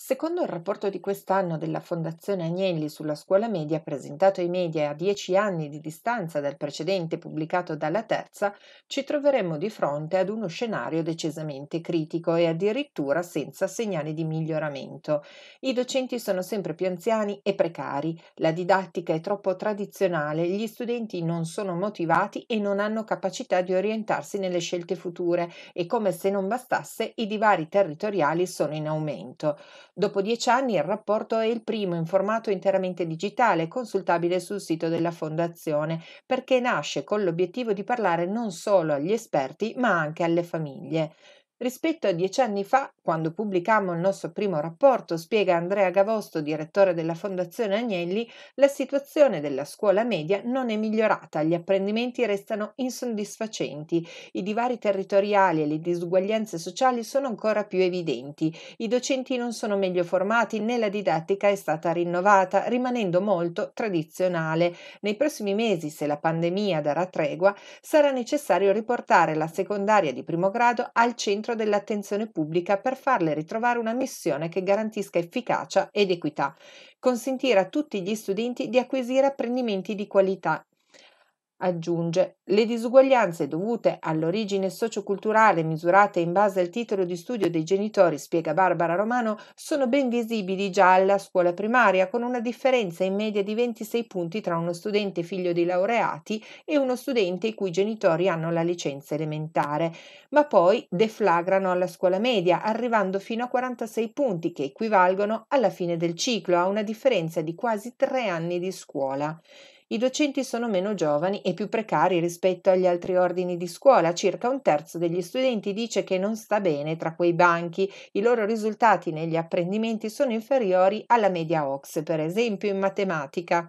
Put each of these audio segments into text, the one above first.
Secondo il rapporto di quest'anno della Fondazione Agnelli sulla scuola media, presentato ai media a dieci anni di distanza dal precedente pubblicato dalla Terza, ci troveremmo di fronte ad uno scenario decisamente critico e addirittura senza segnali di miglioramento. I docenti sono sempre più anziani e precari, la didattica è troppo tradizionale, gli studenti non sono motivati e non hanno capacità di orientarsi nelle scelte future e come se non bastasse i divari territoriali sono in aumento. Dopo dieci anni il rapporto è il primo in formato interamente digitale, consultabile sul sito della Fondazione, perché nasce con l'obiettivo di parlare non solo agli esperti ma anche alle famiglie rispetto a dieci anni fa, quando pubblicammo il nostro primo rapporto, spiega Andrea Gavosto, direttore della Fondazione Agnelli, la situazione della scuola media non è migliorata, gli apprendimenti restano insoddisfacenti, i divari territoriali e le disuguaglianze sociali sono ancora più evidenti, i docenti non sono meglio formati né la didattica è stata rinnovata, rimanendo molto tradizionale. Nei prossimi mesi, se la pandemia darà tregua, sarà necessario riportare la secondaria di primo grado al centro centro dell'attenzione pubblica per farle ritrovare una missione che garantisca efficacia ed equità, consentire a tutti gli studenti di acquisire apprendimenti di qualità Aggiunge, le disuguaglianze dovute all'origine socioculturale misurate in base al titolo di studio dei genitori, spiega Barbara Romano, sono ben visibili già alla scuola primaria, con una differenza in media di 26 punti tra uno studente figlio di laureati e uno studente i cui genitori hanno la licenza elementare, ma poi deflagrano alla scuola media, arrivando fino a 46 punti che equivalgono alla fine del ciclo, a una differenza di quasi tre anni di scuola. I docenti sono meno giovani e più precari rispetto agli altri ordini di scuola. Circa un terzo degli studenti dice che non sta bene tra quei banchi. I loro risultati negli apprendimenti sono inferiori alla media OX, per esempio in matematica.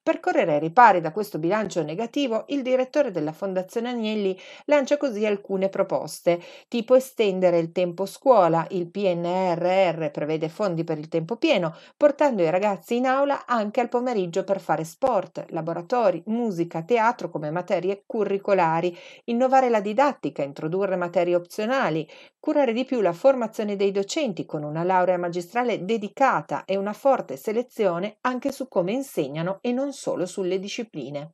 Per correre ai ripari da questo bilancio negativo, il direttore della Fondazione Agnelli lancia così alcune proposte, tipo estendere il tempo scuola, il PNRR prevede fondi per il tempo pieno, portando i ragazzi in aula anche al pomeriggio per fare sport, laboratori, musica, teatro come materie curricolari, innovare la didattica, introdurre materie opzionali, curare di più la formazione dei docenti con una laurea magistrale dedicata e una forte selezione anche su come insegnano e non solo sulle discipline.